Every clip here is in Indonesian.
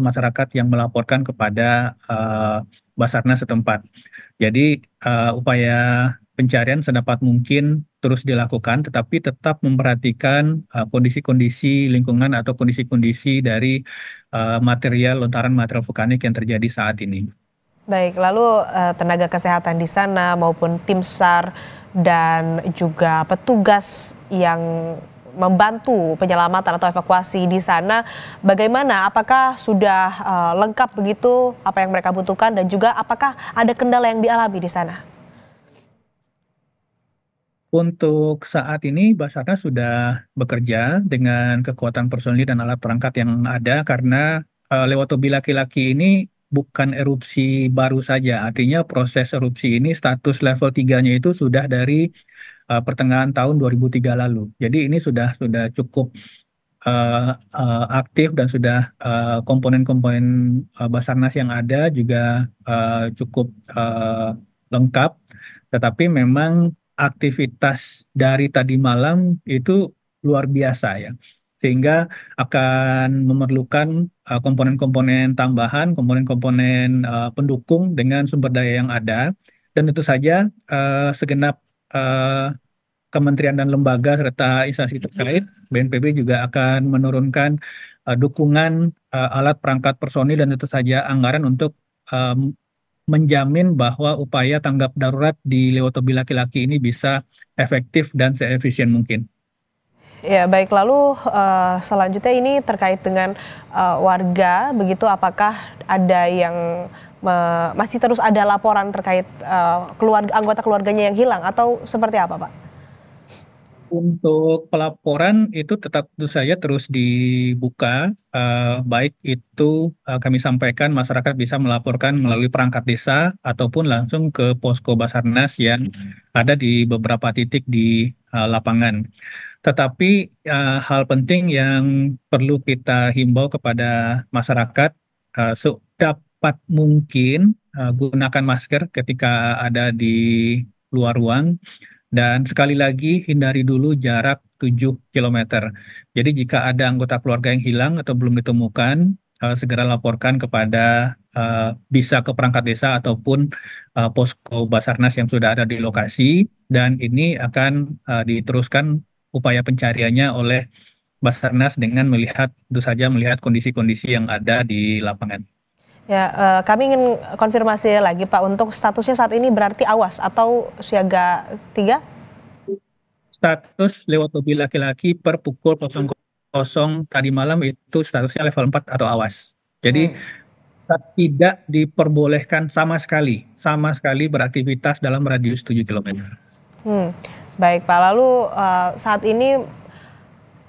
masyarakat yang melaporkan kepada uh, basarnas setempat. Jadi uh, upaya pencarian sedapat mungkin terus dilakukan, tetapi tetap memperhatikan eh, kondisi-kondisi uh, lingkungan atau kondisi-kondisi dari uh, material lontaran material vulkanik yang terjadi saat ini. Baik, lalu uh, tenaga kesehatan di sana maupun tim SAR dan juga petugas yang membantu penyelamatan atau evakuasi di sana. Bagaimana? Apakah sudah uh, lengkap begitu apa yang mereka butuhkan dan juga apakah ada kendala yang dialami di sana? Untuk saat ini Basarnas sudah bekerja dengan kekuatan personil dan alat perangkat yang ada karena uh, lewat tobi laki-laki ini bukan erupsi baru saja. Artinya proses erupsi ini status level 3-nya itu sudah dari uh, pertengahan tahun 2003 lalu. Jadi ini sudah sudah cukup uh, uh, aktif dan sudah komponen-komponen uh, uh, Basarnas yang ada juga uh, cukup uh, lengkap. Tetapi memang aktivitas dari tadi malam itu luar biasa ya sehingga akan memerlukan komponen-komponen uh, tambahan, komponen-komponen uh, pendukung dengan sumber daya yang ada. Dan tentu saja uh, segenap uh, kementerian dan lembaga serta instansi terkait, BNPB juga akan menurunkan uh, dukungan uh, alat perangkat personil dan tentu saja anggaran untuk um, menjamin bahwa upaya tanggap darurat di lewotobi laki-laki ini bisa efektif dan seefisien mungkin. Ya baik lalu uh, selanjutnya ini terkait dengan uh, warga begitu apakah ada yang masih terus ada laporan terkait uh, keluarga anggota keluarganya yang hilang atau seperti apa, Pak? Untuk pelaporan itu tetap tentu saja terus dibuka, uh, baik itu uh, kami sampaikan masyarakat bisa melaporkan melalui perangkat desa ataupun langsung ke posko Basarnas yang ada di beberapa titik di uh, lapangan. Tetapi uh, hal penting yang perlu kita himbau kepada masyarakat uh, so, secepat mungkin uh, gunakan masker ketika ada di luar ruang dan sekali lagi hindari dulu jarak 7 km. Jadi jika ada anggota keluarga yang hilang atau belum ditemukan, uh, segera laporkan kepada uh, bisa ke perangkat desa ataupun uh, posko Basarnas yang sudah ada di lokasi dan ini akan uh, diteruskan upaya pencariannya oleh Basarnas dengan melihat tentu saja melihat kondisi-kondisi yang ada di lapangan. Ya, uh, kami ingin konfirmasi lagi Pak untuk statusnya saat ini berarti awas atau siaga tiga. Status lewat mobil laki-laki per pukul kosong tadi malam itu statusnya level 4 atau awas. Jadi hmm. tidak diperbolehkan sama sekali, sama sekali beraktivitas dalam radius 7 km. Hmm. Baik Pak, lalu uh, saat ini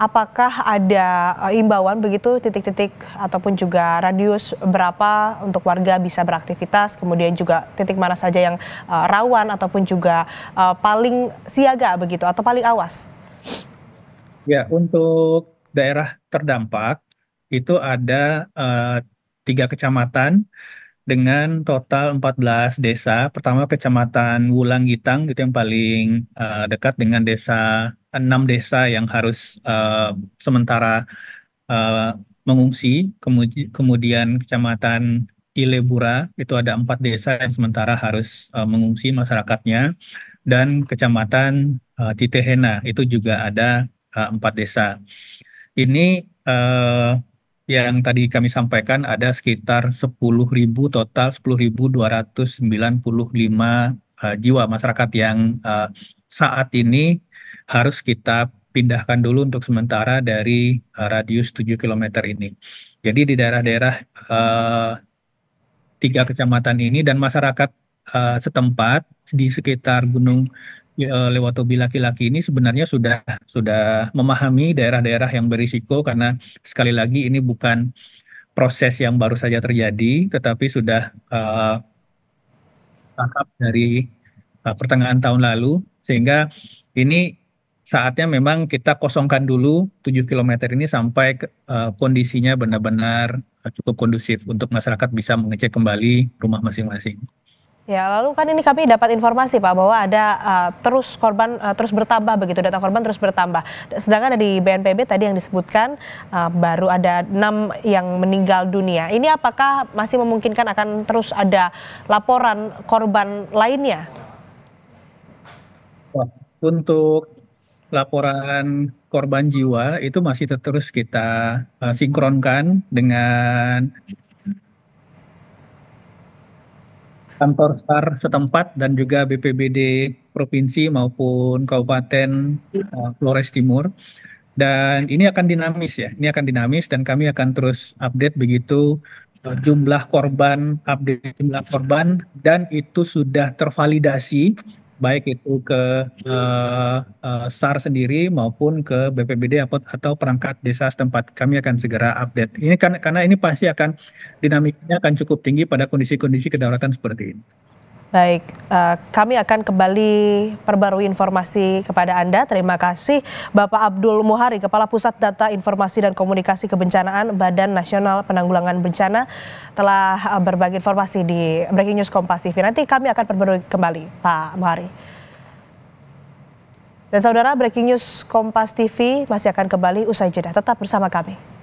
apakah ada eh, imbauan begitu titik-titik ataupun juga radius berapa untuk warga bisa beraktivitas, kemudian juga titik mana saja yang uh, rawan ataupun juga uh, paling siaga begitu atau paling awas? Ya, untuk daerah terdampak itu ada uh, tiga kecamatan dengan total 14 desa. Pertama Kecamatan Wulang Gitang itu yang paling uh, dekat dengan desa enam desa yang harus uh, sementara uh, mengungsi. Kemudian, Kecamatan Ilebura itu ada empat desa yang sementara harus uh, mengungsi masyarakatnya dan Kecamatan uh, Titehena itu juga ada uh, empat desa. Ini uh, yang tadi kami sampaikan ada sekitar 10.000 total 10.295 uh, eh, jiwa masyarakat yang uh, saat ini harus kita pindahkan dulu untuk sementara dari uh, radius 7 km ini. Jadi di daerah-daerah uh, tiga kecamatan ini dan masyarakat uh, setempat di sekitar Gunung Iya, eh, lewat Lewatobi laki-laki ini sebenarnya sudah sudah memahami daerah-daerah yang berisiko karena sekali lagi ini bukan proses yang baru saja terjadi, tetapi sudah uh, tahap dari uh, pertengahan tahun lalu sehingga ini saatnya memang kita kosongkan dulu 7 km ini sampai uh, kondisinya benar-benar cukup kondusif untuk masyarakat bisa mengecek kembali rumah masing-masing. Ya, lalu kan ini kami dapat informasi Pak bahwa ada uh, terus korban uh, terus bertambah begitu, data korban terus bertambah. Sedangkan dari BNPB tadi yang disebutkan uh, baru ada enam yang meninggal dunia. Ini apakah masih memungkinkan akan terus ada laporan korban lainnya? Untuk laporan korban jiwa itu masih terus kita uh, sinkronkan dengan kantor SAR setempat dan juga BPBD provinsi maupun kabupaten uh, Flores Timur. Dan ini akan dinamis ya, ini akan dinamis dan kami akan terus update begitu eh, jumlah korban, update jumlah korban dan itu sudah tervalidasi baik itu ke eh, eh, sar sendiri maupun ke bpbd atau perangkat desa setempat kami akan segera update ini kan, karena ini pasti akan dinamiknya akan cukup tinggi pada kondisi kondisi kedaulatan seperti ini Baik, uh, kami akan kembali perbarui informasi kepada Anda. Terima kasih Bapak Abdul Muhari, Kepala Pusat Data Informasi dan Komunikasi Kebencanaan Badan Nasional Penanggulangan Bencana telah uh, berbagi informasi di Breaking News Kompas TV. Nanti kami akan perbarui kembali Pak Muhari. Dan saudara Breaking News Kompas TV masih akan kembali usai jeda. Tetap bersama kami.